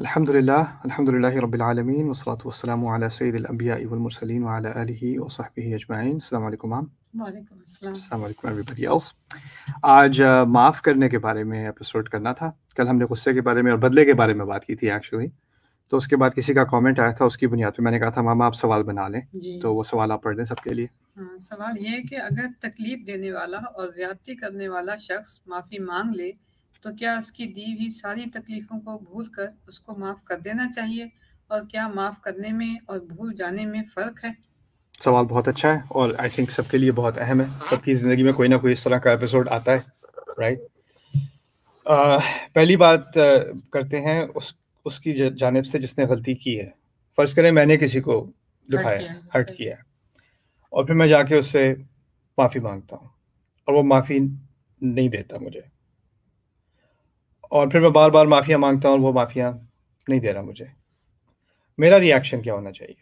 الحمد لله الحمد لله رب العالمين والصلاة والسلام على سيد الأنبياء والمرسلين وعلى آله وصحبه أجمعين السلام عليكم عام अस्सलाम वालेकुम everybody else आज uh, माफ़ करने के बारे में एपिसोड करना था कल हमने गुस्से के बारे में और बदले के बारे में बात की थी एक्चुअली तो उसके बाद किसी का कमेंट आया था उसकी बुनियाद पे मैंने कहा था मामा आप सवाल बना लें तो वो सवाल आप पढ़ लें सबके लिए हाँ, सवाल ये कि अगर तकलीफ देने वाला और ज्यादती करने वाला शख्स माफ़ी मांग ले तो क्या उसकी दी हुई सारी तकलीफों को भूल कर उसको माफ कर देना चाहिए और क्या माफ करने में और भूल जाने में फर्क है सवाल बहुत अच्छा है और आई थिंक सबके लिए बहुत अहम है सबकी ज़िंदगी में कोई ना कोई इस तरह का एपिसोड आता है राइट right? Uh, पहली बात uh, करते हैं उस उसकी जानब से जिसने गलती की है फ़र्ज़ करें मैंने किसी को दुखाया हर्ट किया, किया और फिर मैं जाके उससे माफ़ी मांगता हूँ और वो माफ़ी नहीं देता मुझे और फिर मैं बार बार माफ़िया मांगता हूँ वो माफ़िया नहीं दे रहा मुझे मेरा रिएक्शन क्या होना चाहिए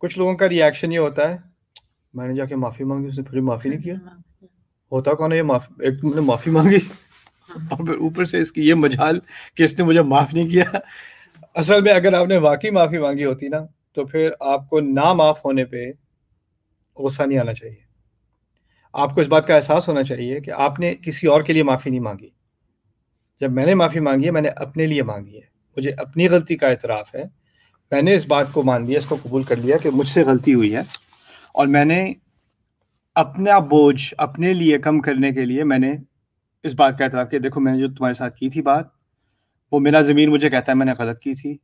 कुछ लोगों का रिएक्शन ये होता है मैंने जाके माफ़ी मांगी उसने फिर माफ़ी नहीं किया होता कौन है ये माफ़ी एक तुमने माफ़ी मांगी हाँ। और ऊपर से इसकी ये मजाल कि इसने मुझे माफ़ नहीं किया असल में अगर आपने वाकई माफ़ी मांगी होती ना तो फिर आपको ना माफ़ होने पे गुस्सा नहीं आना चाहिए आपको इस बात का एहसास होना चाहिए कि आपने किसी और के लिए माफ़ी नहीं मांगी जब मैंने माफ़ी मांगी है मैंने अपने लिए मांगी है मुझे अपनी गलती का एतराफ़ है मैंने इस बात को मान लिया इसको कबूल कर लिया कि मुझसे गलती हुई है और मैंने अपना बोझ अपने लिए कम करने के लिए मैंने इस बात का एतराफ़ किया देखो मैंने जो तुम्हारे साथ की थी बात वो मेरा ज़मीन मुझे कहता है मैंने गलत की थी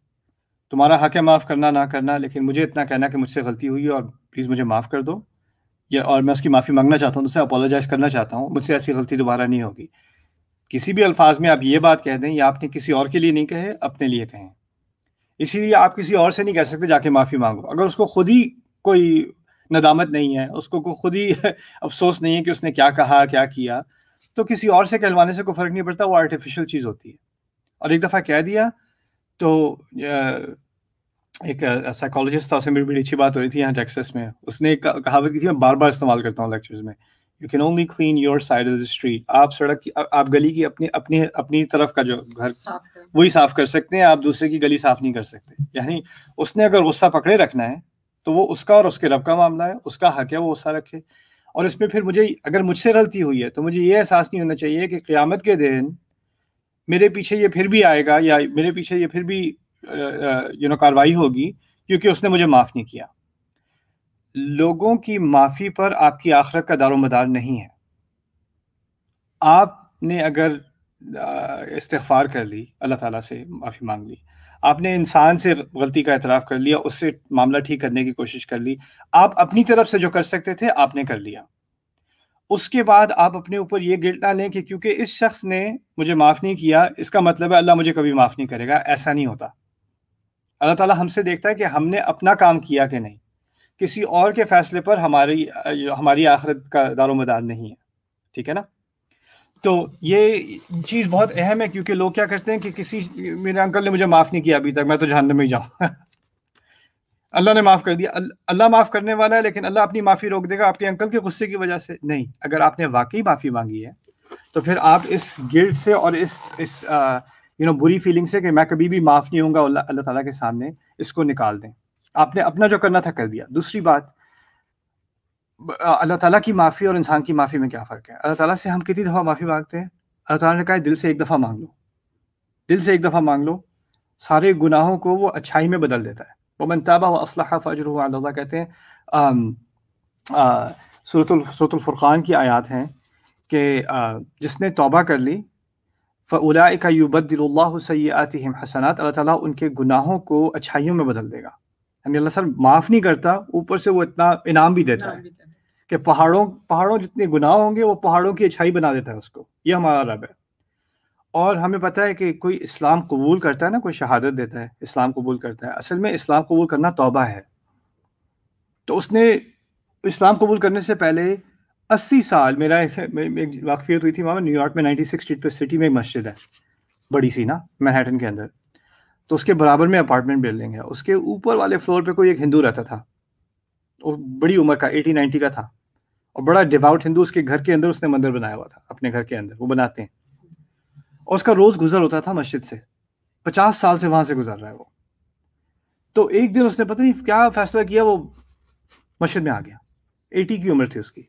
तुम्हारा हक है माफ़ करना ना करना लेकिन मुझे इतना कहना कि मुझसे गलती हुई है और प्लीज़ मुझे माफ़ कर दो या और मैं उसकी माफ़ी मांगना चाहता हूँ उससे अपोलोजाइज़ करना चाहता हूँ मुझसे ऐसी गलती दोबारा नहीं होगी किसी भी अल्फाज में आप ये बात कह दें या आपने किसी और के लिए नहीं कहे अपने लिए कहें इसीलिए आप किसी और से नहीं कह सकते जाके माफ़ी मांगो अगर उसको खुद ही कोई नदामत नहीं है उसको को खुद ही अफसोस नहीं है कि उसने क्या कहा क्या किया तो किसी और से कहलवाने से कोई फ़र्क नहीं पड़ता वो आर्टिफिशियल चीज़ होती है और एक दफ़ा कह दिया तो एक साइकोलॉजिस्ट था उससे मेरी बड़ी अच्छी बात हो रही थी यहाँ टेक्सस में उसने एक कहावत की थी मैं बार बार इस्तेमाल करता हूँ लेक्चर्स में you can only clean your side of the street आप सड़क की आप गली की अपनी अपनी अपनी तरफ का जो घर वही साफ कर सकते हैं आप दूसरे की गली साफ नहीं कर सकते यानी उसने अगर गुस्सा पकड़े रखना है तो वो उसका और उसके रब का मामला है उसका हक है वो गुस्सा रखे और इसमें फिर मुझे अगर मुझसे गलती हुई है तो मुझे ये एहसास नहीं होना चाहिए कि क़्यामत के दिन मेरे पीछे ये फिर भी आएगा या मेरे पीछे ये फिर भी यू नो कार्रवाई होगी क्योंकि उसने मुझे माफ़ नहीं किया लोगों की माफ़ी पर आपकी आखरत का दारोमदार नहीं है आपने अगर इस्तफार कर ली अल्लाह ताला से माफ़ी मांग ली आपने इंसान से गलती का एतराफ़ कर लिया उससे मामला ठीक करने की कोशिश कर ली आप अपनी तरफ से जो कर सकते थे आपने कर लिया उसके बाद आप अपने ऊपर ये गिल्ट ना लें कि क्योंकि इस शख्स ने मुझे माफ़ नहीं किया इसका मतलब है अल्लाह मुझे कभी माफ़ नहीं करेगा ऐसा नहीं होता अल्लाह ताला हमसे देखता है कि हमने अपना काम किया कि नहीं किसी और के फैसले पर हमारी हमारी आखिरत का दारोमदार नहीं है ठीक है ना तो ये चीज़ बहुत अहम है क्योंकि लोग क्या करते हैं कि किसी मेरे अंकल ने मुझे माफ़ नहीं किया अभी तक मैं तो जहन्नम में ही जाऊँ अल्लाह ने माफ़ कर दिया अल्लाह माफ़ करने वाला है लेकिन अल्लाह अपनी माफ़ी रोक देगा आपके अंकल के गुस्से की वजह से नहीं अगर आपने वाकई माफ़ी मांगी है तो फिर आप इस गिल्ड से और इस इस यू नो बुरी फीलिंग से कि मैं कभी भी माफ़ नहीं हूँ अल्लाह ताला के सामने इसको निकाल दें आपने अपना जो करना था कर दिया दूसरी बात अल्लाह ताला की माफ़ी और इंसान की माफ़ी में क्या फ़र्क है अल्लाह ताला से हम कितनी दफ़ा माफ़ी मांगते हैं अल्लाह ताला ने कहा दिल से एक दफ़ा मांग लो दिल से एक दफ़ा मांग लो सारे गुनाहों को वो अच्छाई में बदल देता है वो मनताबा व असलाह फ़जर अल्लाह कहते हैं सूरतुल्फ़ुरक़ान की आयात हैं कि जिसने तोबा कर ली फ़ुला का दिल्ल सयातिम हसनात अल्लाह ताला उनके गुनाहों को अच्छाइयों में बदल देगा यानी अल्लाह सर माफ़ नहीं करता ऊपर से वो इतना इनाम भी देता है कि पहाड़ों पहाड़ों जितने गुनाह होंगे वो पहाड़ों की अच्छाई बना देता है उसको ये हमारा रब है और हमें पता है कि कोई इस्लाम कबूल करता है ना कोई शहादत देता है इस्लाम कबूल करता है असल में इस्लाम कबूल करना तोबा है तो उसने इस्लाम कबूल करने से पहले अस्सी साल मेरा एक, एक वाकफियत हुई थी वहाँ न्यूयॉर्क में नाइनटी सिक्स स्ट्रीट पर सिटी में एक मस्जिद है बड़ी सी ना मैनहटन के अंदर तो उसके बराबर में अपार्टमेंट बिल्डिंग है उसके ऊपर वाले फ्लोर पे कोई एक हिंदू रहता था और बड़ी उम्र का एटी नाइन्टी का था और बड़ा डिवाउट हिंदू उसके घर के अंदर उसने मंदिर बनाया हुआ था अपने घर के अंदर वो बनाते हैं और उसका रोज गुजर होता था मस्जिद से पचास साल से वहां से गुजर रहा है वो तो एक दिन उसने पता नहीं क्या फैसला किया वो मस्जिद में आ गया एटी की उम्र थी उसकी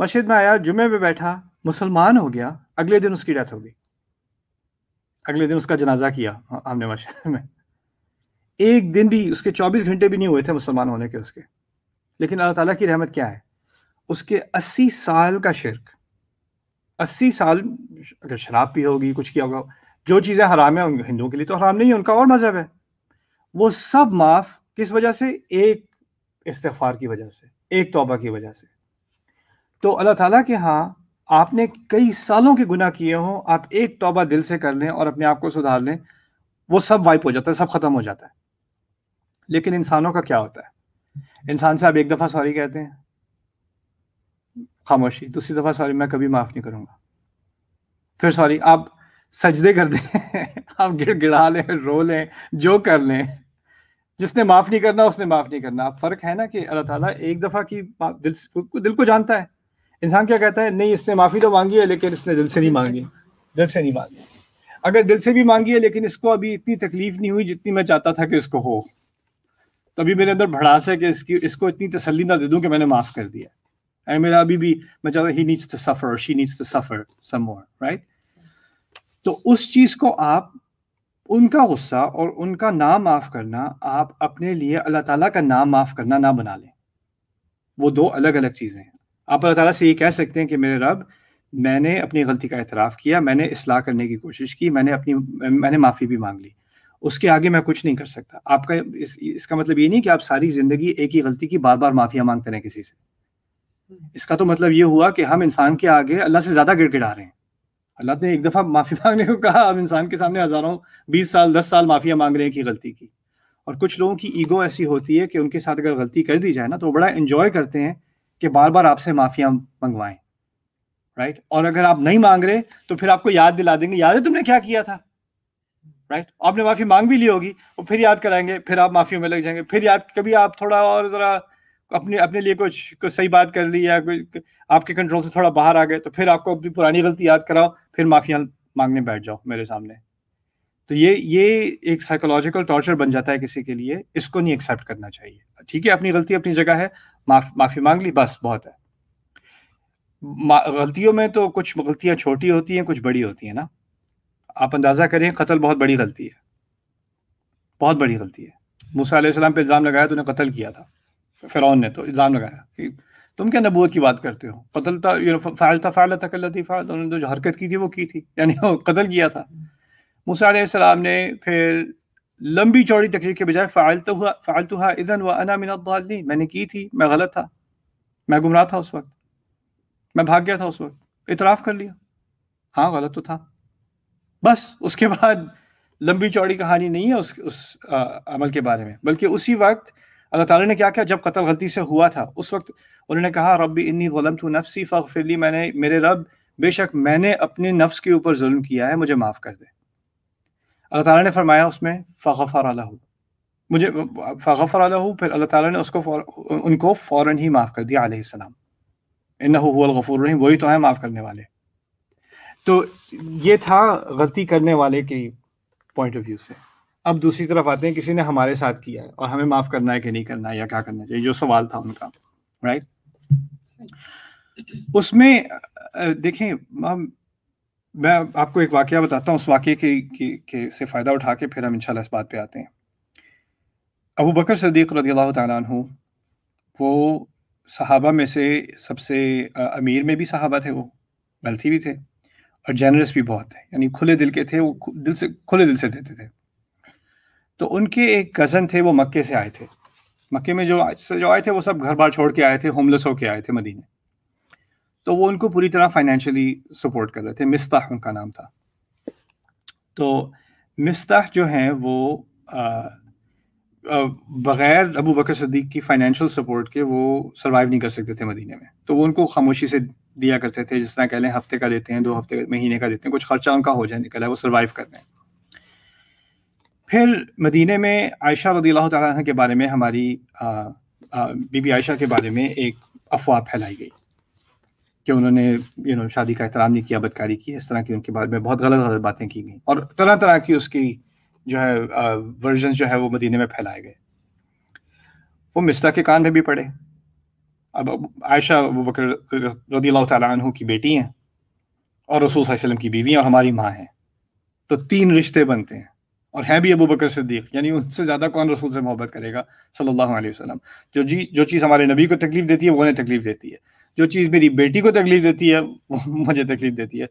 मस्जिद में आया जुमे में बैठा मुसलमान हो गया अगले दिन उसकी डेथ हो गई अगले दिन उसका जनाजा किया हाँ, आमने मशहर में एक दिन भी उसके 24 घंटे भी नहीं हुए थे मुसलमान होने के उसके लेकिन अल्लाह ताला की रहमत क्या है उसके 80 साल का शिरक 80 साल अगर शराब पी होगी कुछ किया होगा जो चीज़ें हराम है हिंदुओं के लिए तो हराम नहीं है उनका और मज़हब है वो सब माफ़ किस वजह से एक इस्तफार की वजह से एक तोबा की वजह से तो अल्लाह ताला के यहाँ आपने कई सालों के गुना किए हों आप एक तौबा दिल से कर लें और अपने आप को सुधार लें वो सब वाइप हो जाता है सब खत्म हो जाता है लेकिन इंसानों का क्या होता है इंसान से आप एक दफ़ा सॉरी कहते हैं खामोशी दूसरी दफ़ा सॉरी मैं कभी माफ़ नहीं करूँगा फिर सॉरी आप सजदे कर दें आप गिड़ गिड़ा लें रो लें जो कर लें जिसने माफ़ नहीं करना उसने माफ़ नहीं करना आप फ़र्क है ना कि अल्लाह ताला एक दफ़ा की दिल दिल को जानता है इंसान क्या कहता है नहीं इसने माफ़ी तो मांगी है लेकिन इसने दिल से नहीं मांगी दिल से नहीं मांगी अगर दिल से भी मांगी है लेकिन इसको अभी इतनी तकलीफ नहीं हुई जितनी मैं चाहता था कि इसको हो तो अभी मेरे अंदर भड़ास है कि इसकी इसको इतनी तसली ना दे दूं कि मैंने माफ कर दिया एंड मेरा अभी भी मैं चाहता he needs to suffer she needs to suffer some right तो उस चीज को आप उनका गुस्सा और उनका नाम माफ करना आप अपने लिए अल्लाह ताला का नाम माफ करना ना बना लें वो दो अलग अलग चीजें हैं आप अल्लाह ताला से ये कह सकते हैं कि मेरे रब मैंने अपनी गलती का एतराफ़ किया मैंने इसलाह करने की कोशिश की मैंने अपनी मैंने माफ़ी भी मांग ली उसके आगे मैं कुछ नहीं कर सकता आपका इस, इसका मतलब ये नहीं कि आप सारी ज़िंदगी एक ही गलती की बार बार माफिया मांगते रहें किसी से इसका तो मतलब ये हुआ कि हम इंसान के आगे अल्लाह से ज़्यादा गिड़गिड़ा रहे हैं अल्लाह ने एक दफ़ा माफ़ी मांगने को कहा अब इंसान के सामने हज़ारों बीस साल दस साल माफिया मांग रहे हैं कि गलती की और कुछ लोगों की ईगो ऐसी होती है कि उनके साथ अगर गलती कर दी जाए ना तो बड़ा इन्जॉय करते हैं कि बार बार आपसे माफिया मंगवाएं राइट और अगर आप नहीं मांग रहे तो फिर आपको याद दिला देंगे याद है तुमने क्या किया था राइट right? आपने माफी मांग भी ली होगी और फिर याद कराएंगे फिर आप माफियों में लग जाएंगे फिर याद कभी आप थोड़ा और जरा अपने अपने लिए कुछ कुछ सही बात कर ली या कुछ आपके कंट्रोल से थोड़ा बाहर आ गए तो फिर आपको अपनी पुरानी गलती याद कराओ फिर माफिया मांगने बैठ जाओ मेरे सामने तो ये ये एक साइकोलॉजिकल टॉर्चर बन जाता है किसी के लिए इसको नहीं एक्सेप्ट करना चाहिए ठीक है अपनी गलती अपनी जगह है माफ माफ़ी मांग ली बस बहुत है गलतियों में तो कुछ गलतियां छोटी होती हैं कुछ बड़ी होती हैं ना आप अंदाज़ा करें कत्ल बहुत बड़ी गलती है बहुत बड़ी गलती है मूसा आसमाम पे इल्ज़ाम लगाया तो उन्हें कत्ल किया था फ़िरौन ने तो इल्ज़ाम लगाया कि तुम क्या नबूत की बात करते हो कतल था यू नो था फाइल था कल थी उन्होंने जो हरकत की थी वो की थी यानी वो कत्ल किया था मूसा ने फिर लंबी चौड़ी तकरीर के बजाय फालतू हुआ फ़ालतु हुआ इधन व अना मैंने की थी मैं गलत था मैं गुमराह था उस वक्त मैं भाग गया था उस वक्त इतराफ़ कर लिया हाँ गलत तो था बस उसके बाद लंबी चौड़ी कहानी नहीं है उस उस आ, अमल के बारे में बल्कि उसी वक्त अल्लाह ताला ने क्या किया जब कत्ल गलती से हुआ था उस वक्त उन्होंने कहा रबी इन्नी गलम तू नफसी फ़िरली मैंने मेरे रब बेशक मैंने अपने नफ्स के ऊपर जुल्म किया है मुझे माफ़ कर दे अल्लाह ताला ने फरमाया उसमें फ़ाफ़र अलहू मुझे फ़ाफ़र अलहू फिर अल्लाह ताला ने उसको उनको फ़ौर ही माफ़ कर दिया आलाम इन रहीम वही तो हैं माफ़ करने वाले तो ये था गलती करने वाले की पॉइंट ऑफ व्यू से अब दूसरी तरफ आते हैं किसी ने हमारे साथ किया है और हमें माफ़ करना है कि नहीं करना है या क्या करना चाहिए जो सवाल था उनका राइट उसमें देखें मैं आपको एक वाक्य बताता हूँ उस वाक्य के, के, के से फ़ायदा उठा के फिर हम इन इस बात पे आते हैं अबू बकर सदीक़ रदी अल्लाह तु वो सहाबा में से सबसे अमीर में भी सहाबा थे वो गलती भी थे और जनरस भी बहुत थे यानी खुले दिल के थे वो दिल से खुले दिल से देते थे तो उनके एक कज़न थे वो मक्के से आए थे मक्के में जो जो आए थे वो सब घर बार छोड़ के आए थे होमलेस होके आए थे मदीने तो वो उनको पूरी तरह फाइनेंशियली सपोर्ट कर रहे थे मिस्ताह उनका नाम था तो मिस्ताह जो हैं वो बग़ैर अबू बकर सदीक की फाइनेंशियल सपोर्ट के वो सर्वाइव नहीं कर सकते थे मदीने में तो वो उनको खामोशी से दिया करते थे जिस तरह कह लें हफ्ते का देते हैं दो हफ्ते महीने का देते हैं कुछ खर्चा उनका हो जाए निकला है वो सर्वाइव कर लें फिर मदीने में आयशा रदी अल्लाह के बारे में हमारी बीबी आयशा के बारे में एक अफवाह फैलाई गई कि उन्होंने यू नो शादी का एहतराम नहीं किया बदकारी की इस तरह की उनके बारे में बहुत गलत गलत बातें की गई और तरह तरह की उसकी जो है वर्जन जो है वो मदीने में फैलाए गए वो मिस्ता के कान में भी पड़े अब आयशा अबू बकर रदी तु की बेटी हैं और रसूल वसलम की बीवी और हमारी माँ हैं तो तीन रिश्ते बनते हैं और हैं भी अबू बकर सिद्दीक यानी उनसे ज़्यादा कौन रसूल से मोहब्बत करेगा सल्लल्लाहु अलैहि वसल्लम जो जी जो चीज़ हमारे नबी को तकलीफ देती है वो उन्हें तकलीफ देती है जो चीज़ मेरी बेटी को तकलीफ देती है वो मुझे तकलीफ देती है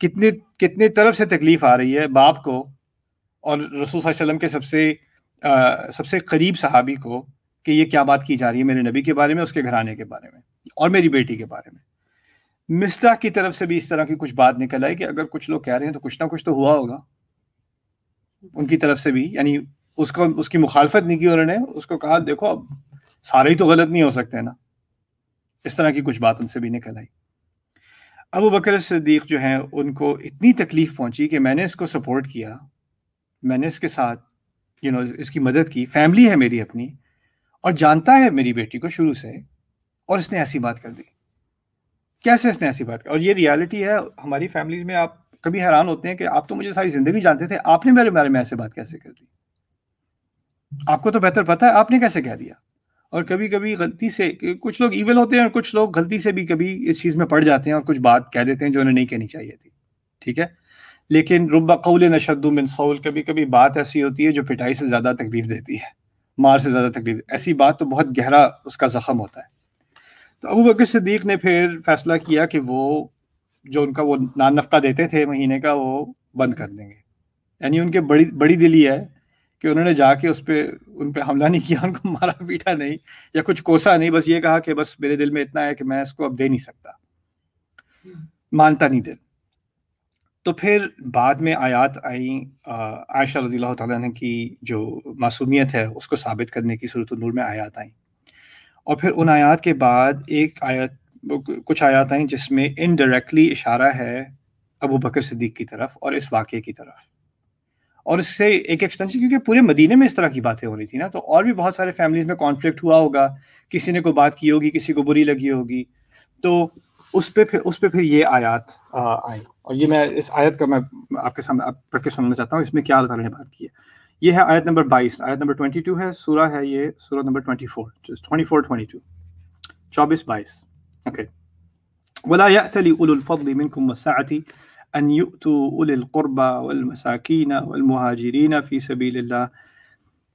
कितने कितने तरफ से तकलीफ आ रही है बाप को और रसूल वसम के सबसे आ, सबसे करीब सहाबी को कि ये क्या बात की जा रही है मेरे नबी के बारे में उसके घराने के बारे में और मेरी बेटी के बारे में मिस्ता की तरफ से भी इस तरह की कुछ बात निकल आई कि अगर कुछ लोग कह रहे हैं तो कुछ ना कुछ तो हुआ होगा उनकी तरफ से भी यानी उसको उसकी मुखालफत नहीं की उन्होंने उसको कहा देखो अब सारे ही तो गलत नहीं हो सकते ना इस तरह की कुछ बात उनसे भी निकल आई अबू बकर सदीक जो हैं उनको इतनी तकलीफ़ पहुंची कि मैंने इसको सपोर्ट किया मैंने इसके साथ यू you नो know, इसकी मदद की फैमिली है मेरी अपनी और जानता है मेरी बेटी को शुरू से और इसने ऐसी बात कर दी कैसे इसने ऐसी बात और ये रियलिटी है हमारी फैमिली में आप कभी हैरान होते हैं कि आप तो मुझे सारी ज़िंदगी जानते थे आपने मेरे बारे में ऐसे बात कैसे कर दी आपको तो बेहतर पता है आपने कैसे कह दिया और कभी कभी गलती से कुछ लोग इवन होते हैं और कुछ लोग गलती से भी कभी इस चीज़ में पड़ जाते हैं और कुछ बात कह देते हैं जो उन्हें नहीं कहनी चाहिए थी ठीक है लेकिन रुबा कौल नशद बिन सऊल कभी कभी बात ऐसी होती है जो पिटाई से ज़्यादा तकलीफ देती है मार से ज़्यादा तकलीफ ऐसी बात तो बहुत गहरा उसका ज़ख़म होता है तो अबू बकर सिद्दीक ने फिर फैसला किया कि वो जो उनका वो नानफका देते थे महीने का वो बंद कर देंगे यानी उनके बड़ी बड़ी दिली है कि उन्होंने जाके उस पर उन पर हमला नहीं किया उनको मारा पीटा नहीं या कुछ कोसा नहीं बस ये कहा कि बस मेरे दिल में इतना है कि मैं इसको अब दे नहीं सकता मानता नहीं दिल तो फिर बाद में आयात आई आयशा रदील्ला की जो मासूमियत है उसको साबित करने की सूरत नूर में आयात आई और फिर उन आयात के बाद एक आयत कुछ आयात आई जिसमें इनडायरेक्टली इशारा है अबू बकर सिद्दीक की तरफ और इस वाक़े की तरफ और इससे एक एक्सटेंशन क्योंकि पूरे मदीने में इस तरह की बातें हो रही थी ना तो और भी बहुत सारे फैमिलीज में कॉन्फ्लिक्ट हुआ होगा किसी ने कोई बात की होगी किसी को बुरी लगी होगी तो उस पर फिर उस पर फिर ये आयात आई और ये मैं इस आयत का मैं आपके सामने आप पढ़ के सुनना चाहता हूँ इसमें क्या अल्लाह ने बात की है ये है आयत नंबर बाईस आयत नंबर ट्वेंटी टू है सूरा है ये सूरा नंबर twenty twenty four four twenty two चौबीस बाईस ओके वला यअतली उलुल फद्ल मिनकुम वस्साअती أن يؤتوا أولي القربى والمसाकिन والمهاجرين في سبيल अल्लाह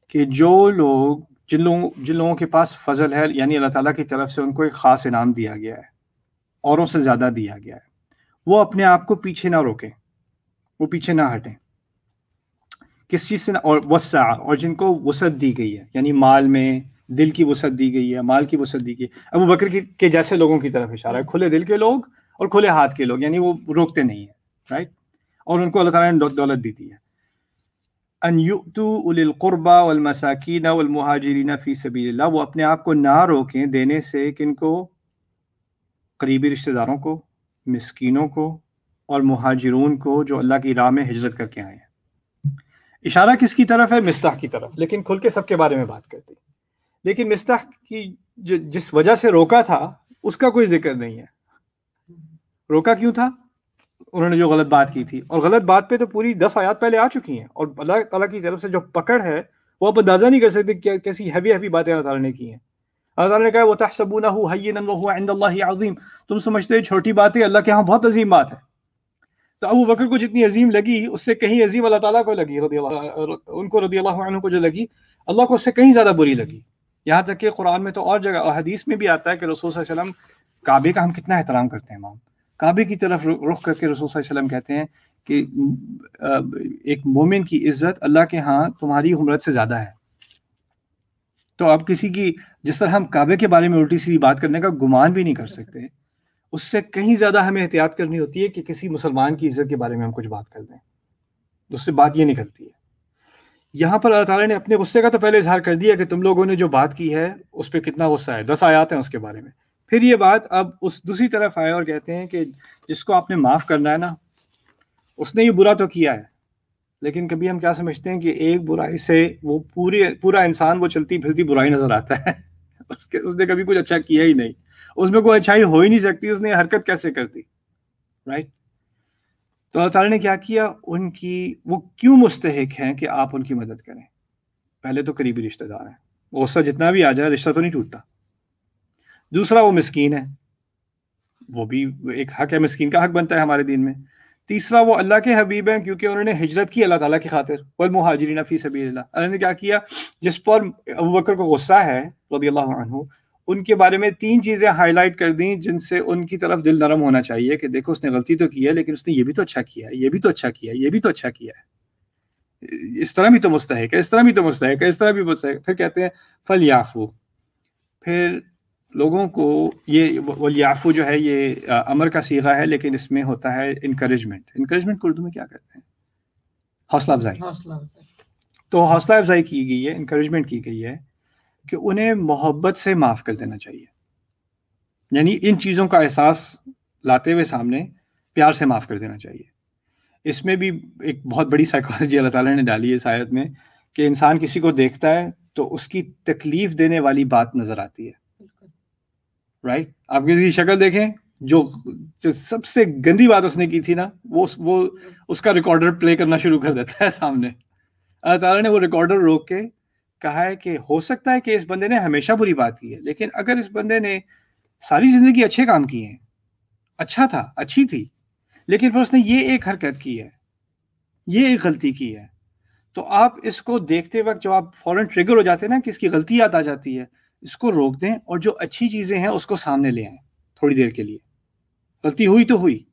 कि जो लोग जिन लोगों जिन लोगों के पास फजल है यानी अल्लाह ताला की तरफ से उनको एक ख़ास इनाम दिया गया है औरों से ज़्यादा दिया गया है वो अपने आप को पीछे ना रोकें वो पीछे ना हटें किस चीज़ से ना और वसा और जिनको वसत दी गई है यानी माल में दिल की वसत दी गई है माल की वसत दी गई है अबू बकर के जैसे लोगों की तरफ इशारा है खुले दिल के लोग और खुले हाथ के लोग यानी वो रोकते नहीं है राइट और उनको अल्लाह ताला ने दौलत दी थी अन युतु उलिल कुरबा वल वल फी सबीलिल्लाह वो अपने आप को ना रोकें देने से किनको करीबी रिश्तेदारों को मस्किनों को और महाजरून को जो अल्लाह की राह में हिजरत करके आए हैं इशारा किसकी तरफ है मिस्ताह की तरफ लेकिन खुल के सबके बारे में बात करती लेकिन मिस्ताह की जो जिस वजह से रोका था उसका कोई जिक्र नहीं है रोका क्यों था उन्होंने जो गलत बात की थी और गलत बात पे तो पूरी दस आयात पहले आ चुकी हैं और अल्लाह तला की तरफ से जो पकड़ है वो आप अंदाजा नहीं कर सकते कि कैसी हैवी हैवी बातें अल्लाह तला ने की हैं अल्लाह तला ने कहा वो तहसबूना अजीम तुम समझते हो छोटी बातें अल्लाह के यहाँ बहुत अजीम बात है तो अबू बकर को जितनी अजीम लगी उससे कहीं अजीम अल्लाह ताला को लगी रदी उनको रदी अल्लाह को जो लगी अल्लाह को उससे कहीं ज़्यादा बुरी लगी यहाँ तक कि कुरान में तो और जगह और हदीस में भी आता है कि रसूल वसलम काबे का हम कितना एहतराम करते हैं माम काबे की तरफ रुख करके रसूल वसल्लम कहते हैं कि एक मोमिन की इज्जत अल्लाह के यहाँ तुम्हारी उम्रत से ज़्यादा है तो आप किसी की जिस तरह हम काबे के बारे में उल्टी सीधी बात करने का गुमान भी नहीं कर सकते उससे कहीं ज़्यादा हमें एहतियात करनी होती है कि किसी मुसलमान की इज्जत के बारे में हम कुछ बात कर दें तो उससे बात ये निकलती है यहाँ पर अल्लाह ताला ने अपने गुस्से का तो पहले इजहार कर दिया कि तुम लोगों ने जो बात की है उस पर कितना गुस्सा है दस आयात हैं उसके बारे में फिर ये बात अब उस दूसरी तरफ आए और कहते हैं कि जिसको आपने माफ़ करना है ना उसने ये बुरा तो किया है लेकिन कभी हम क्या समझते हैं कि एक बुराई से वो पूरी पूरा इंसान वो चलती फिरती बुराई नज़र आता है उसके उसने कभी कुछ अच्छा किया ही नहीं उसमें कोई अच्छाई हो ही नहीं सकती उसने हरकत कैसे कर दी राइट तो अल्लाह ताला ने क्या किया उनकी वो क्यों मुस्तहक हैं कि आप उनकी मदद करें पहले तो करीबी रिश्तेदार हैं गुस्सा जितना भी आ जाए रिश्ता तो नहीं टूटता दूसरा वो मस्किन है वो भी एक हक है मस्किन का हक बनता है हमारे दिन में तीसरा वो अल्लाह के हबीब हैं क्योंकि उन्होंने हिजरत की अल्लाह ताला की खातिर वल मुहाजरीन फ़ी सभी अल्लाह ने क्या किया जिस पर अबू बकर को गुस्सा है रदी अल्लाह उनके बारे में तीन चीज़ें हाईलाइट कर दी जिनसे उनकी तरफ दिल नरम होना चाहिए कि देखो उसने गलती तो की है लेकिन उसने ये भी तो अच्छा किया है ये भी तो अच्छा किया है ये भी तो अच्छा किया है इस तरह भी तो मुस्तक है इस तरह भी तो मुस्तक है इस तरह भी मुस्तक फिर कहते हैं फल याफू फिर लोगों को ये वलियाफ़ू जो है ये अमर का सीगा है लेकिन इसमें होता है इनक्रेजमेंट इनक्रेजमेंट उर्दू में क्या कहते हैं हौसला अफजाई तो हौसला अफजाई की गई है इनक्रेजमेंट की गई है कि उन्हें मोहब्बत से माफ़ कर देना चाहिए यानी इन चीज़ों का एहसास लाते हुए सामने प्यार से माफ़ कर देना चाहिए इसमें भी एक बहुत बड़ी साइकोलॉजी अल्लाह ताला ने डाली है शायद में कि इंसान किसी को देखता है तो उसकी तकलीफ़ देने वाली बात नज़र आती है राइट आप किसी की शक्ल देखें जो, जो सबसे गंदी बात उसने की थी ना वो वो उसका रिकॉर्डर प्ले करना शुरू कर देता है सामने अल्लाह ताला ने वो रिकॉर्डर रोक के कहा है कि हो सकता है कि इस बंदे ने हमेशा बुरी बात की है लेकिन अगर इस बंदे ने सारी जिंदगी अच्छे काम किए हैं अच्छा था अच्छी थी लेकिन फिर उसने ये एक हरकत की है ये एक गलती की है तो आप इसको देखते वक्त जब आप फॉरन ट्रिगर हो जाते हैं ना कि इसकी गलती याद आ जाती है इसको रोक दें और जो अच्छी चीजें हैं उसको सामने ले आए थोड़ी देर के लिए गलती हुई तो हुई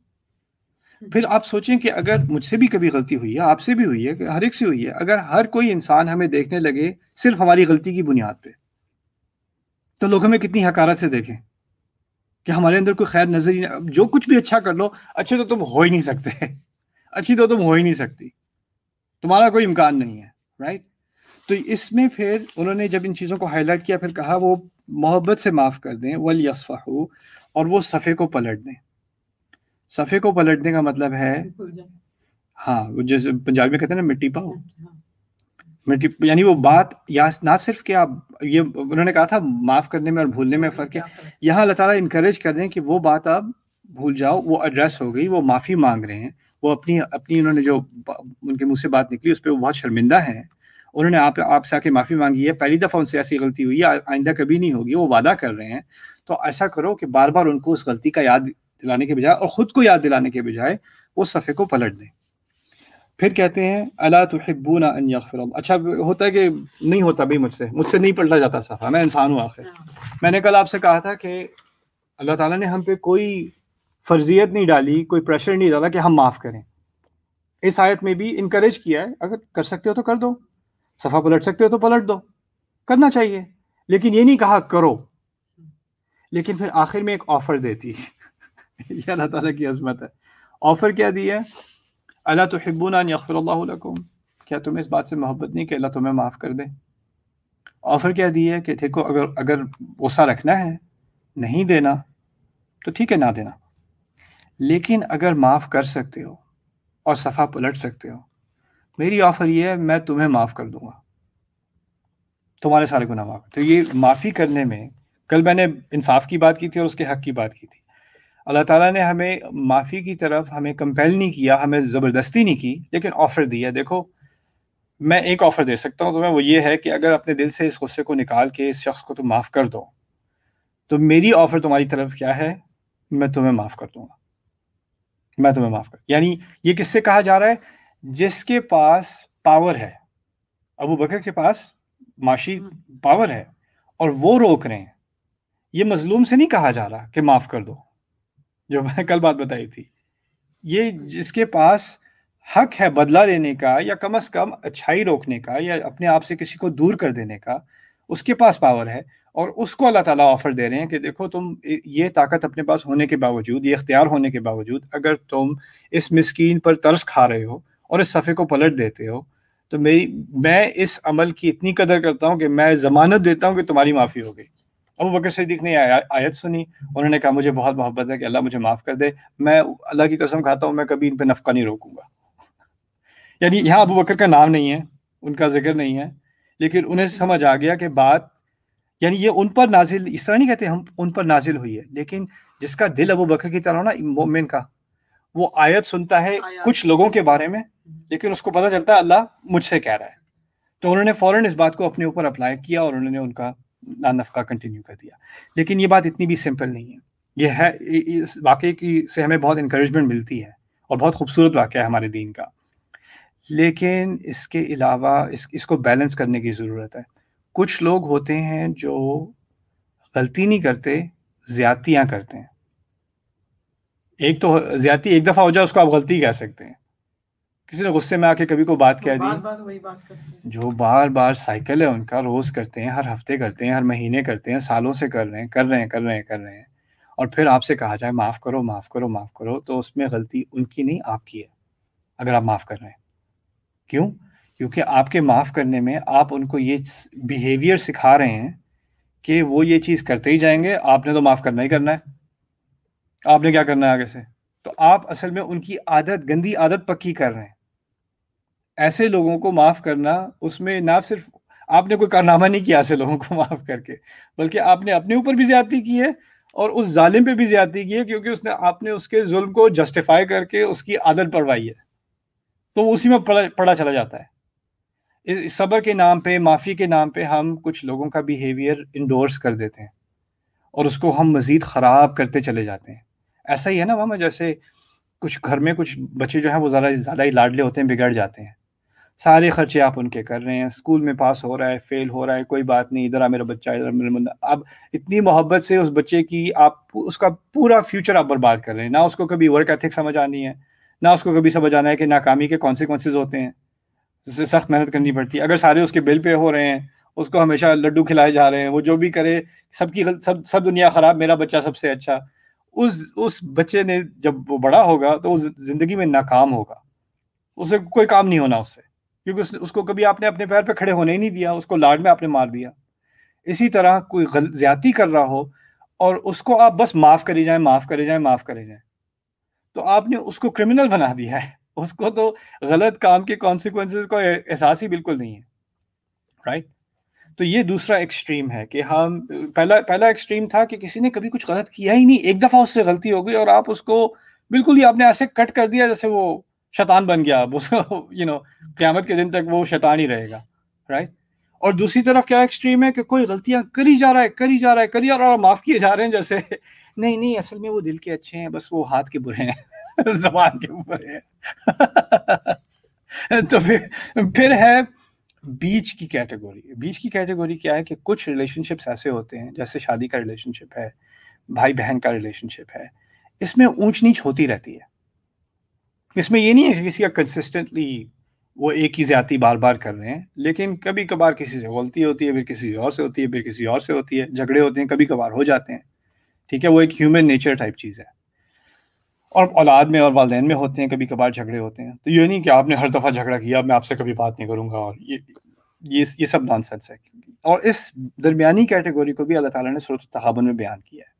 फिर आप सोचें कि अगर मुझसे भी कभी गलती हुई है आपसे भी हुई है हर एक से हुई है अगर हर कोई इंसान हमें देखने लगे सिर्फ हमारी गलती की बुनियाद पे तो लोग हमें कितनी हकारत से देखें कि हमारे अंदर कोई खैर नजर ही नहीं जो कुछ भी अच्छा कर लो अच्छे तो तुम हो ही नहीं सकते अच्छी तो तुम हो ही नहीं सकती तुम्हारा कोई इम्कान नहीं है राइट तो इसमें फिर उन्होंने जब इन चीज़ों को हाईलाइट किया फिर कहा वो मोहब्बत से माफ़ कर दें वल हो और वो सफ़े को पलट दें सफ़े को पलटने का मतलब है हाँ जैसे पंजाबी में कहते हैं ना मिट्टी पाओ हाँ, हाँ। मिट्टी यानी वो बात या ना सिर्फ कि आप ये उन्होंने कहा था माफ़ करने में और भूलने में फ़र्क है यहाँ अल्लाह ताला इनक्रेज कर रहे हैं कि वो बात आप भूल जाओ वो एड्रेस हो गई वो माफ़ी मांग रहे हैं वो अपनी अपनी उन्होंने जो उनके मुंह से बात निकली उस पर वो बहुत शर्मिंदा हैं उन्होंने आप आपसे आके माफ़ी मांगी है पहली दफ़ा उनसे ऐसी गलती हुई है आइंदा कभी नहीं होगी वो वादा कर रहे हैं तो ऐसा करो कि बार बार उनको उस गलती का याद दिलाने के बजाय और ख़ुद को याद दिलाने के बजाय उस सफ़े को पलट दें फिर कहते हैं अला तहबूना ना अच्छा होता है कि नहीं होता भाई मुझसे मुझसे नहीं पलटा जाता सफ़ा मैं इंसान हूँ आखिर हाँ। मैंने कल आपसे कहा था कि अल्लाह ताला ने हम पे कोई फर्जियत नहीं डाली कोई प्रेशर नहीं डाला कि हम माफ़ करें इस आयत में भी इनक्रेज किया है अगर कर सकते हो तो कर दो सफ़ा पलट सकते हो तो पलट दो करना चाहिए लेकिन ये नहीं कहा करो लेकिन फिर आखिर में एक ऑफ़र देती है यह अल्लाह ताला की अजमत है ऑफ़र क्या दी है अल्लाह तो हिब्बुना यकफ़रकुम क्या तुम्हें इस बात से मोहब्बत नहीं कि अल्लाह तुम्हें माफ़ कर दे ऑफ़र क्या दी है कि देखो अगर अगर गुस्सा रखना है नहीं देना तो ठीक है ना देना लेकिन अगर माफ़ कर सकते हो और सफ़ा पलट सकते हो मेरी ऑफर ये है मैं तुम्हें माफ़ कर दूंगा तुम्हारे सारे गुनाह माफ़ तो ये माफ़ी करने में कल मैंने इंसाफ की बात की थी और उसके हक की बात की थी अल्लाह ताला ने हमें माफ़ी की तरफ हमें कंपेल नहीं किया हमें ज़बरदस्ती नहीं की लेकिन ऑफ़र दिया देखो मैं एक ऑफ़र दे सकता हूँ तुम्हें तो वो ये है कि अगर अपने दिल से इस गुस्से को निकाल के इस शख्स को तुम माफ़ कर दो तो मेरी ऑफ़र तुम्हारी तरफ क्या है मैं तुम्हें माफ़ कर दूंगा मैं तुम्हें माफ़ कर यानी ये किससे कहा जा रहा है जिसके पास पावर है अबू बकर के पास माशी पावर हम्म। है और वो रोक रहे हैं ये मजलूम से नहीं कहा जा रहा कि माफ कर दो जो मैंने कल बात बताई थी ये जिसके पास हक है बदला लेने का या कम अज कम अच्छाई रोकने का या अपने आप से किसी को दूर कर देने का उसके पास पावर है और उसको अल्लाह ताला ऑफर दे रहे हैं कि देखो तुम ये ताकत अपने पास होने के बावजूद ये इख्तियार होने के बावजूद अगर तुम इस मिसकीन पर तर्स खा रहे हो और इस सफ़े को पलट देते हो तो मेरी मैं इस अमल की इतनी कदर करता हूँ कि मैं जमानत देता हूँ कि तुम्हारी माफ़ी हो गई अब बकर सदीक ने आयत सुनी उन्होंने कहा मुझे बहुत मोहब्बत है कि अल्लाह मुझे माफ़ कर दे मैं अल्लाह की कसम खाता हूँ मैं कभी इन पर नफका नहीं रोकूंगा यानी यहाँ अबू बकर का नाम नहीं है उनका जिक्र नहीं है लेकिन उन्हें समझ आ गया कि बात यानी ये उन पर नाजिल इस तरह नहीं कहते हम उन पर नाजिल हुई है लेकिन जिसका दिल अबू बकर की तरह ना मोमिन का वो आयत सुनता है आयत। कुछ लोगों के बारे में लेकिन उसको पता चलता है अल्लाह मुझसे कह रहा है तो उन्होंने फ़ौरन इस बात को अपने ऊपर अप्लाई किया और उन्होंने उनका नानफका कंटिन्यू कर दिया लेकिन ये बात इतनी भी सिंपल नहीं है ये है इस वाक्य की से हमें बहुत इंक्रेजमेंट मिलती है और बहुत खूबसूरत वाक़ है हमारे दीन का लेकिन इसके अलावा इस इसको बैलेंस करने की ज़रूरत है कुछ लोग होते हैं जो गलती नहीं करते ज़्यादतियाँ करते हैं एक तो ज्यादा एक दफा हो जाए उसको आप गलती कह सकते हैं किसी ने गुस्से में आके कभी को बात तो कह दी बार वही बात करते जो बार बार साइकिल है उनका रोज करते हैं हर हफ्ते करते हैं हर महीने करते हैं सालों से कर रहे हैं कर रहे हैं कर रहे हैं कर रहे हैं और फिर आपसे कहा जाए माफ करो माफ करो माफ करो तो उसमें गलती उनकी नहीं आपकी है अगर आप माफ कर रहे हैं क्यों क्योंकि आपके माफ करने में आप उनको ये बिहेवियर सिखा रहे हैं कि वो ये चीज करते ही जाएंगे आपने तो माफ करना ही करना है आपने क्या करना है आगे से तो आप असल में उनकी आदत गंदी आदत पक्की कर रहे हैं ऐसे लोगों को माफ करना उसमें ना सिर्फ आपने कोई कारनामा नहीं किया ऐसे लोगों को माफ करके बल्कि आपने अपने ऊपर भी ज्यादती की है और उस जालिम पे भी ज्यादती की है क्योंकि उसने आपने उसके जुल्म को जस्टिफाई करके उसकी आदत पड़वाई है तो उसी में पड़ा, पड़ा चला जाता है सबर के नाम पे माफ़ी के नाम पे हम कुछ लोगों का बिहेवियर इंडोर्स कर देते हैं और उसको हम मज़ीद ख़राब करते चले जाते हैं ऐसा ही है ना मामा जैसे कुछ घर में कुछ बच्चे जो हैं वो ज़्यादा ज़्यादा ही लाडले होते हैं बिगड़ जाते हैं सारे खर्चे आप उनके कर रहे हैं स्कूल में पास हो रहा है फेल हो रहा है कोई बात नहीं इधर आ मेरा बच्चा इधर मेरा मुद्दा अब इतनी मोहब्बत से उस बच्चे की आप उसका पूरा फ्यूचर आप बर्बाद कर रहे हैं ना उसको कभी वर्क एथिक समझ आनी है ना उसको कभी समझ आना है कि नाकामी के कॉन्सिक्वेंसेज होते हैं जिससे सख्त मेहनत करनी पड़ती है अगर सारे उसके बिल पे हो रहे हैं उसको हमेशा लड्डू खिलाए जा रहे हैं वो जो भी करे सबकी सब सब दुनिया ख़राब मेरा बच्चा सबसे अच्छा उस उस बच्चे ने जब वो बड़ा होगा तो उस जिंदगी में नाकाम होगा उसे कोई काम नहीं होना उससे क्योंकि उस, उसको कभी आपने अपने पैर पे खड़े होने ही नहीं दिया उसको लाड में आपने मार दिया इसी तरह कोई गल ज्यादा कर रहा हो और उसको आप बस माफ़ करे जाए माफ़ करे जाए माफ़ करे जाए तो आपने उसको क्रिमिनल बना दिया है उसको तो गलत काम के कॉन्सिक्वेंसेस का एहसास ही बिल्कुल नहीं है राइट right? तो ये दूसरा एक्सट्रीम है कि हम पहला पहला एक्सट्रीम था कि किसी ने कभी कुछ गलत किया ही नहीं एक दफा उससे गलती हो गई और आप उसको बिल्कुल ही आपने ऐसे कट कर दिया जैसे वो शैतान बन गया यू नो क्यामत के दिन तक वो शैतान ही रहेगा राइट और दूसरी तरफ क्या एक्सट्रीम है कि कोई गलतियां करी जा रहा है करी जा रहा है करी जा रहा है और माफ किए जा रहे हैं जैसे नहीं नहीं असल में वो दिल के अच्छे हैं बस वो हाथ के बुरे हैं जबान के बुरे हैं तो फिर फिर है बीच की कैटेगरी बीच की कैटेगरी क्या है कि कुछ रिलेशनशिप्स ऐसे होते हैं जैसे शादी का रिलेशनशिप है भाई बहन का रिलेशनशिप है इसमें ऊंच नीच होती रहती है इसमें ये नहीं है कि किसी का कंसिस्टेंटली वो एक ही ज्यादा बार बार कर रहे हैं लेकिन कभी कभार किसी से गलती होती है फिर किसी और से होती है फिर किसी और से होती है झगड़े होते हैं कभी कभार हो जाते हैं ठीक है वो एक ह्यूमन नेचर टाइप चीज़ है और औलाद में और वाले में होते हैं कभी कभार झगड़े होते हैं तो ये नहीं कि आपने हर दफ़ा झगड़ा किया मैं आपसे कभी बात नहीं करूँगा और ये ये ये सब नॉन सेंस है और इस दरमिया कैटेगरी को भी अल्लाह ताला ने सूरत तहाबन में बयान किया है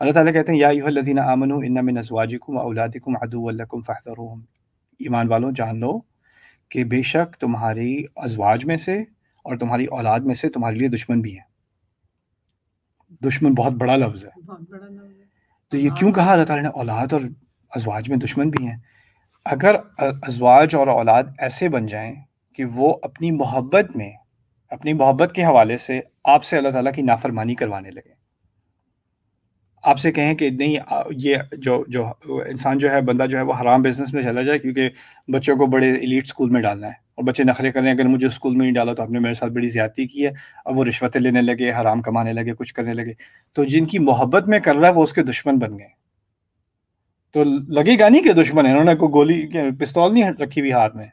अल्लाह ताला कहते हैं यादीन आमन इन्ना में नजवाजिकुम औलादिकुम अदुल्लकुम फ़ाहर ईमान वालों जान लो कि बेशक तुम्हारी अजवाज में से और तुम्हारी औलाद में से तुम्हारे लिए दुश्मन भी हैं दुश्मन बहुत बड़ा लफ्ज़ है तो ये क्यों कहा अल्लाह ताला ने औलाद और अजवाज में दुश्मन भी हैं अगर अजवाज और औलाद ऐसे बन जाएं कि वो अपनी मोहब्बत में अपनी मोहब्बत के हवाले से आपसे अल्लाह ताला की नाफरमानी करवाने लगे आपसे कहें कि नहीं ये जो जो इंसान जो है बंदा जो है वो हराम बिजनेस में चला जाए क्योंकि बच्चों को बड़े इलीट स्कूल में डालना है और बच्चे नखरे करें अगर मुझे स्कूल में नहीं डाला तो आपने मेरे साथ बड़ी ज्यादती की है अब वो रिश्वतें लेने लगे हराम कमाने लगे कुछ करने लगे तो जिनकी मोहब्बत में कर रहा है वो उसके दुश्मन बन गए तो लगेगा नहीं कि दुश्मन है उन्होंने कोई गोली पिस्तौल नहीं रखी हुई हाथ में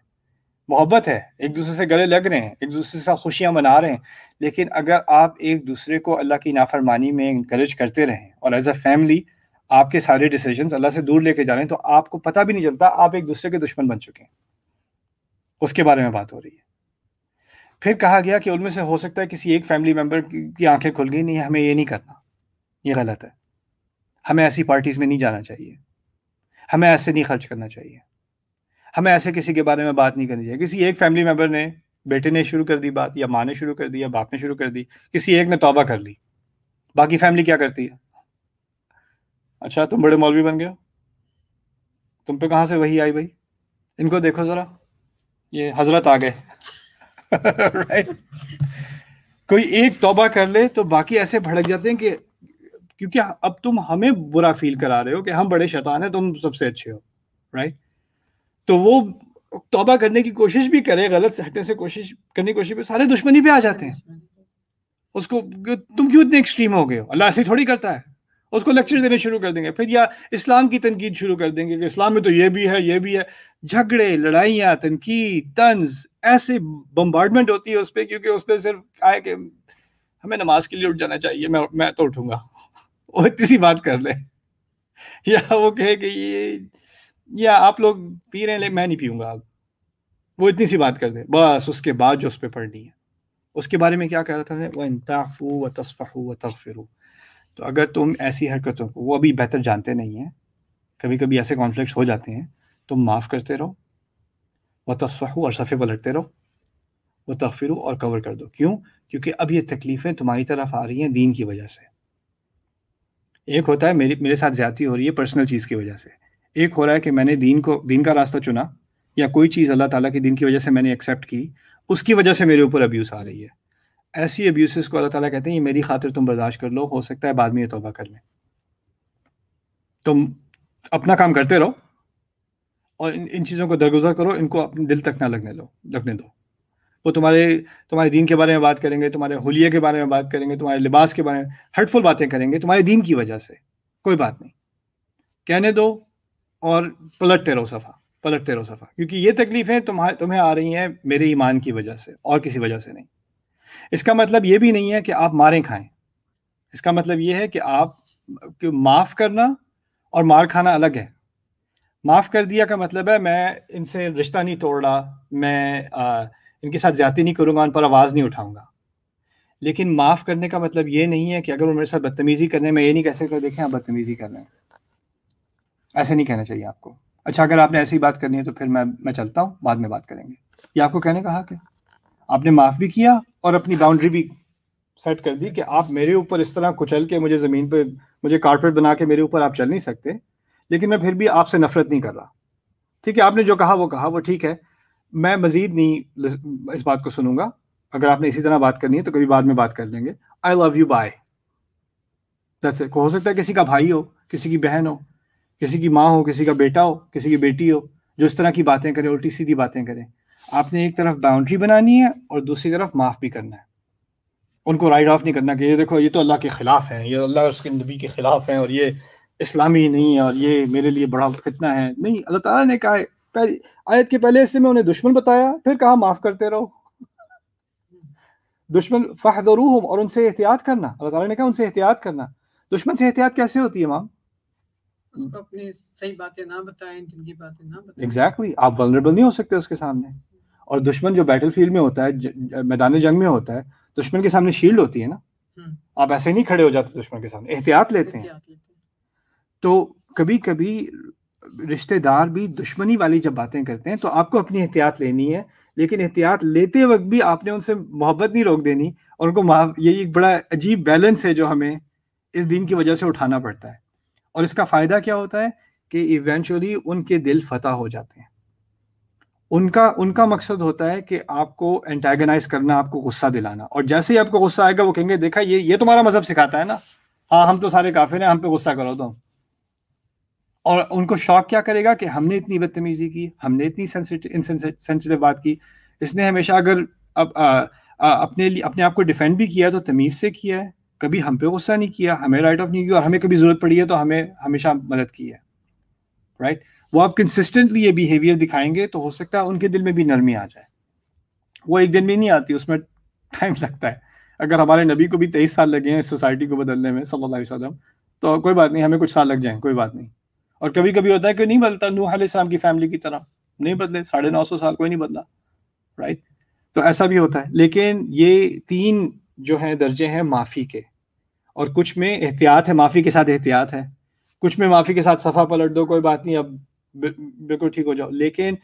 मोहब्बत है एक दूसरे से गले लग रहे हैं एक दूसरे से खुशियाँ मना रहे हैं लेकिन अगर आप एक दूसरे को अल्लाह की नाफरमानी में इंक्रेज करते रहें और एज अ फैमिली आपके सारे डिसीजन अल्लाह से दूर लेके जा रहे हैं तो आपको पता भी नहीं चलता आप एक दूसरे के दुश्मन बन चुके हैं उसके बारे में बात हो रही है फिर कहा गया कि उनमें से हो सकता है किसी एक फैमिली मेम्बर की आंखें खुल गई नहीं हमें ये नहीं करना ये गलत है हमें ऐसी पार्टीज़ में नहीं जाना चाहिए हमें ऐसे नहीं खर्च करना चाहिए हमें ऐसे किसी के बारे में बात नहीं करनी चाहिए किसी एक फैमिली मेम्बर ने बेटे ने शुरू कर दी बात या माँ ने शुरू कर दी या बाप ने शुरू कर दी किसी एक ने तौबा कर ली बाकी फैमिली क्या करती है अच्छा तुम बड़े मौलवी बन गए तुम पे कहाँ से वही आई भाई इनको देखो जरा ये हजरत आ गए कोई एक तौबा कर ले तो बाकी ऐसे भड़क जाते हैं कि क्योंकि अब तुम हमें बुरा फील करा रहे हो कि हम बड़े शैतान हैं तुम सबसे अच्छे हो राइट तो वो तोबा करने की कोशिश भी करे गलत से हटने से कोशिश करने की कोशिश भी सारे दुश्मनी पे आ जाते हैं उसको तुम क्यों इतने एक्सट्रीम हो गए हो अल्लाह ऐसे थोड़ी करता है उसको लेक्चर देने शुरू कर देंगे फिर या इस्लाम की तनकीद शुरू कर देंगे कि इस्लाम में तो ये भी है ये भी है झगड़े लड़ाइयाँ तनकीद तंज ऐसे बम्बार्डमेंट होती है उस पर क्योंकि उसने सिर्फ आए कि हमें नमाज के लिए उठ जाना चाहिए मैं मैं तो उठूंगा वो इतनी सी बात कर ले या वो कहे कि ये या आप लोग पी रहे हैं मैं नहीं पीऊंगा आप वो इतनी सी बात कर दे बस उसके बाद जो उस पर पढ़नी है उसके बारे में क्या कह रहा था वह इंताफ़ू व तस्फ़ु व तगफ़िरू तो अगर तुम ऐसी हरकतों को वो अभी बेहतर जानते नहीं हैं कभी कभी ऐसे कॉन्फ्लिक्ट हो जाते हैं तुम माफ़ करते रहो व तस्फ़ु और सफ़े पलटते रहो व तगफ़िरू और कवर कर दो क्यों क्योंकि अब ये तकलीफ़ें तुम्हारी तरफ आ रही हैं दीन की वजह से एक होता है मेरी मेरे साथ ज़्यादा हो रही है पर्सनल चीज़ की वजह से एक हो रहा है कि मैंने दीन को दीन का रास्ता चुना या कोई चीज़ अल्लाह ताला के दिन की वजह से मैंने एक्सेप्ट की उसकी वजह से मेरे ऊपर अब्यूज़ आ रही है ऐसी अब्यूसेस को अल्लाह ताला कहते हैं ये मेरी खातिर तुम बर्दाश्त कर लो हो सकता है बाद में ये तोबा कर लें तुम अपना काम करते रहो और इन इन चीज़ों को दरगुजर करो इनको अपने दिल तक ना लगने लो लगने दो वो तुम्हारे तुम्हारे दीन के बारे में बात करेंगे तुम्हारे होलिया के बारे में बात करेंगे तुम्हारे लिबास के बारे में हर्टफुल बातें करेंगे तुम्हारे दीन की वजह से कोई बात नहीं कहने दो और पलटते रहो सफ़ा पलटते रहो सफ़ा क्योंकि ये तकलीफ़ें तुम्हारे तुम्हें आ रही हैं मेरे ईमान की वजह से और किसी वजह से नहीं इसका मतलब ये भी नहीं है कि आप मारें खाएं इसका मतलब ये है कि आप माफ़ करना और मार खाना अलग है माफ़ कर दिया का मतलब है मैं इनसे रिश्ता नहीं तोड़ रहा मैं आ, इनके साथ ज़्यादा नहीं करूँगा उन पर आवाज़ नहीं उठाऊँगा लेकिन माफ़ करने का मतलब ये नहीं है कि अगर वो मेरे साथ बदतमीज़ी करने में ये नहीं कह सकते देखें आप बदतमीज़ी कर रहे हैं ऐसे नहीं कहना चाहिए आपको अच्छा अगर आपने ऐसी बात करनी है तो फिर मैं मैं चलता हूँ बाद में बात करेंगे ये आपको कहने का हक है आपने माफ़ भी किया और अपनी बाउंड्री भी सेट कर दी कि आप मेरे ऊपर इस तरह कुचल के मुझे ज़मीन पर मुझे कारपेट बना के मेरे ऊपर आप चल नहीं सकते लेकिन मैं फिर भी आपसे नफरत नहीं कर रहा ठीक है आपने जो कहा वो कहा वो ठीक है मैं मज़ीद नहीं इस बात को सुनूंगा अगर आपने इसी तरह बात करनी है तो कभी बाद में बात कर लेंगे आई लव यू बाय हो सकता है किसी का भाई हो किसी की बहन हो किसी की माँ हो किसी का बेटा हो किसी की बेटी हो जो इस तरह की बातें करे उल्टी सीधी बातें करें आपने एक तरफ बाउंड्री बनानी है और दूसरी तरफ माफ़ भी करना है उनको राइट ऑफ नहीं करना कि ये देखो ये तो अल्लाह के ख़िलाफ़ हैं ये अल्लाह उसके नबी के ख़िलाफ़ हैं और ये इस्लामी नहीं है और ये मेरे लिए बड़ा कितना है नहीं अल्लाह ताला ने कहा पहले आयत के पहले हिस्से में उन्हें दुश्मन बताया फिर कहा माफ़ करते रहो दुश्मन फ़ाहदरूहम और उनसे एहतियात करना अल्लाह ताला ने कहा उनसे एहतियात करना दुश्मन से एहतियात कैसे होती है माम उसको हम्म। अपनी सही बातें ना बताएं दिल की बातें ना बताएं एग्जैक्टली exactly. आप वनरेबल नहीं हो सकते उसके सामने और दुश्मन जो फील्ड में होता है मैदान जंग में होता है दुश्मन के सामने शील्ड होती है ना हम्म। आप ऐसे नहीं खड़े हो जाते दुश्मन के सामने एहतियात लेते हैं तो कभी कभी रिश्तेदार भी दुश्मनी वाली जब बातें करते हैं तो आपको अपनी एहतियात लेनी है लेकिन एहतियात लेते वक्त भी आपने उनसे मोहब्बत नहीं रोक देनी और उनको ये एक बड़ा अजीब बैलेंस है जो हमें इस दिन की वजह से उठाना पड़ता है और इसका फायदा क्या होता है कि इवेंचुअली उनके दिल फतह हो जाते हैं उनका उनका मकसद होता है कि आपको एंटेगनाइज करना आपको गुस्सा दिलाना और जैसे ही आपको गुस्सा आएगा वो कहेंगे देखा ये ये तुम्हारा मजहब सिखाता है ना हाँ हम तो सारे काफिर हैं हम पे गुस्सा करो तो और उनको शौक क्या करेगा कि हमने इतनी बदतमीजी की हमने इतनी सेंसिटिव बात की इसने हमेशा अगर अब अपने लिए अपने आप को डिफेंड भी किया तो तमीज़ से किया है कभी हम पे गुस्सा नहीं किया हमें राइट ऑफ नहीं किया और हमें कभी जरूरत पड़ी है तो हमें हमेशा मदद की है राइट right? वो आप कंसिस्टेंटली ये बिहेवियर दिखाएंगे तो हो सकता है उनके दिल में भी नरमी आ जाए वो एक दिन में नहीं आती उसमें टाइम लगता है अगर हमारे नबी को भी तेईस साल लगे हैं सोसाइटी को बदलने में सल्ला वसलम तो कोई बात नहीं हमें कुछ साल लग जाए कोई बात नहीं और कभी कभी होता है कि नहीं बदलता नूह आसमाम की फैमिली की तरह नहीं बदले साढ़े नौ सौ साल कोई नहीं बदला राइट तो ऐसा भी होता है लेकिन ये तीन जो है दर्जे हैं माफ़ी के और कुछ में एहतियात है माफ़ी के साथ एहतियात है कुछ में माफ़ी के साथ सफ़ा पलट दो कोई बात नहीं अब बिल्कुल ठीक हो जाओ लेकिन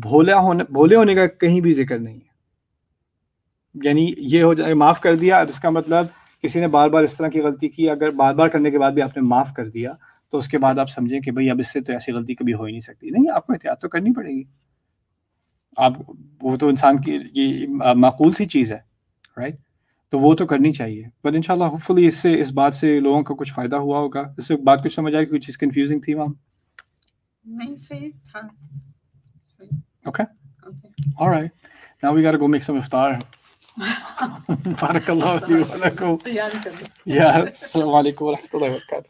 भोला होने भोले होने का कहीं भी जिक्र नहीं है यानी ये हो जाए माफ़ कर दिया अब इसका मतलब किसी ने बार बार इस तरह की गलती की अगर बार बार करने के बाद भी आपने माफ़ कर दिया तो उसके बाद आप समझें कि भाई अब इससे तो ऐसी गलती कभी हो ही नहीं सकती नहीं आपको एहतियात तो करनी पड़ेगी आप वो तो इंसान की ये माकूल सी चीज़ है राइट तो वो तो करनी चाहिए पर इन होपफुली इससे इस बात से लोगों का कुछ फ़ायदा हुआ होगा इससे बात कुछ समझ आएगी कुछ कंफ्यूजिंग थी मैम ओके सही था now we go make some इफ्तार यार व